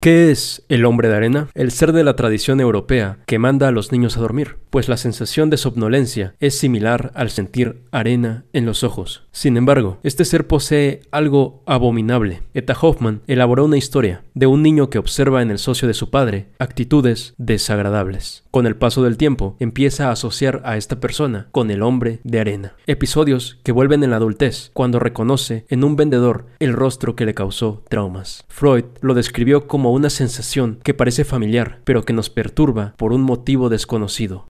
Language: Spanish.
¿Qué es el hombre de arena? El ser de la tradición europea que manda a los niños a dormir, pues la sensación de somnolencia es similar al sentir arena en los ojos. Sin embargo, este ser posee algo abominable. Eta Hoffman elaboró una historia de un niño que observa en el socio de su padre actitudes desagradables. Con el paso del tiempo, empieza a asociar a esta persona con el hombre de arena. Episodios que vuelven en la adultez cuando reconoce en un vendedor el rostro que le causó traumas. Freud lo describió como una sensación que parece familiar, pero que nos perturba por un motivo desconocido.